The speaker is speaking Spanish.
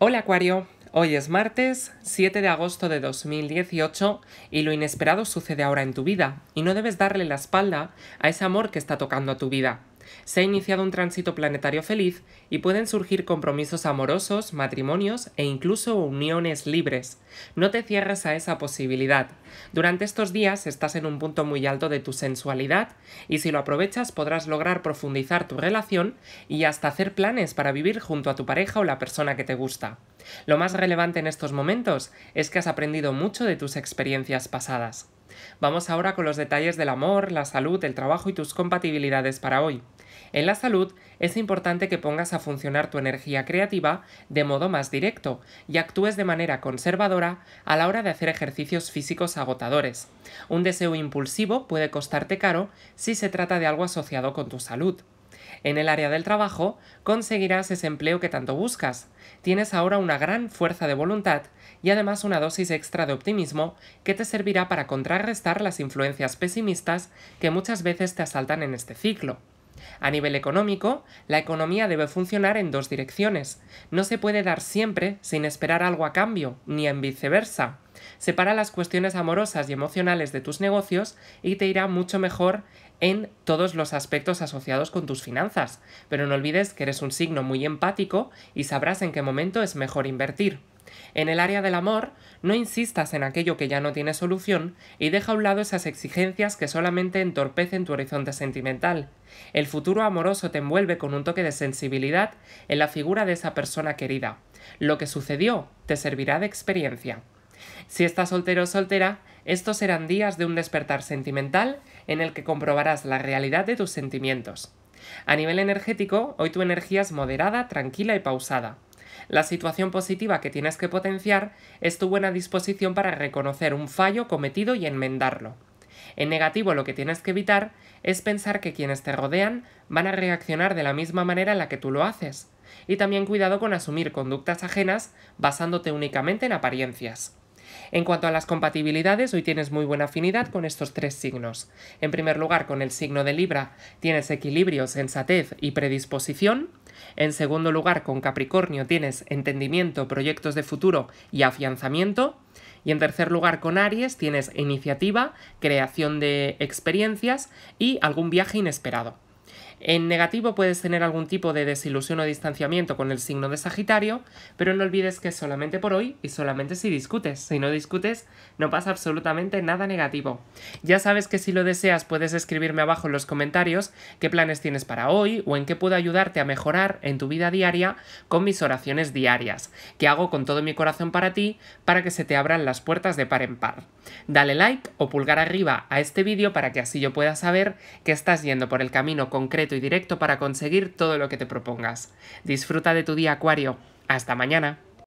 Hola Acuario, hoy es martes 7 de agosto de 2018 y lo inesperado sucede ahora en tu vida y no debes darle la espalda a ese amor que está tocando a tu vida se ha iniciado un tránsito planetario feliz y pueden surgir compromisos amorosos, matrimonios e incluso uniones libres. No te cierres a esa posibilidad. Durante estos días estás en un punto muy alto de tu sensualidad y si lo aprovechas podrás lograr profundizar tu relación y hasta hacer planes para vivir junto a tu pareja o la persona que te gusta. Lo más relevante en estos momentos es que has aprendido mucho de tus experiencias pasadas. Vamos ahora con los detalles del amor, la salud, el trabajo y tus compatibilidades para hoy. En la salud es importante que pongas a funcionar tu energía creativa de modo más directo y actúes de manera conservadora a la hora de hacer ejercicios físicos agotadores. Un deseo impulsivo puede costarte caro si se trata de algo asociado con tu salud. En el área del trabajo conseguirás ese empleo que tanto buscas. Tienes ahora una gran fuerza de voluntad y además una dosis extra de optimismo que te servirá para contrarrestar las influencias pesimistas que muchas veces te asaltan en este ciclo. A nivel económico, la economía debe funcionar en dos direcciones. No se puede dar siempre sin esperar algo a cambio, ni en viceversa. Separa las cuestiones amorosas y emocionales de tus negocios y te irá mucho mejor en todos los aspectos asociados con tus finanzas. Pero no olvides que eres un signo muy empático y sabrás en qué momento es mejor invertir. En el área del amor, no insistas en aquello que ya no tiene solución y deja a un lado esas exigencias que solamente entorpecen tu horizonte sentimental. El futuro amoroso te envuelve con un toque de sensibilidad en la figura de esa persona querida. Lo que sucedió te servirá de experiencia. Si estás soltero o soltera, estos serán días de un despertar sentimental en el que comprobarás la realidad de tus sentimientos. A nivel energético, hoy tu energía es moderada, tranquila y pausada. La situación positiva que tienes que potenciar es tu buena disposición para reconocer un fallo cometido y enmendarlo. En negativo lo que tienes que evitar es pensar que quienes te rodean van a reaccionar de la misma manera en la que tú lo haces. Y también cuidado con asumir conductas ajenas basándote únicamente en apariencias. En cuanto a las compatibilidades, hoy tienes muy buena afinidad con estos tres signos. En primer lugar, con el signo de Libra tienes equilibrio, sensatez y predisposición. En segundo lugar, con Capricornio tienes entendimiento, proyectos de futuro y afianzamiento. Y en tercer lugar, con Aries tienes iniciativa, creación de experiencias y algún viaje inesperado. En negativo puedes tener algún tipo de desilusión o distanciamiento con el signo de Sagitario, pero no olvides que es solamente por hoy y solamente si discutes. Si no discutes, no pasa absolutamente nada negativo. Ya sabes que si lo deseas puedes escribirme abajo en los comentarios qué planes tienes para hoy o en qué puedo ayudarte a mejorar en tu vida diaria con mis oraciones diarias, que hago con todo mi corazón para ti para que se te abran las puertas de par en par. Dale like o pulgar arriba a este vídeo para que así yo pueda saber que estás yendo por el camino concreto y directo para conseguir todo lo que te propongas. Disfruta de tu día, Acuario. Hasta mañana.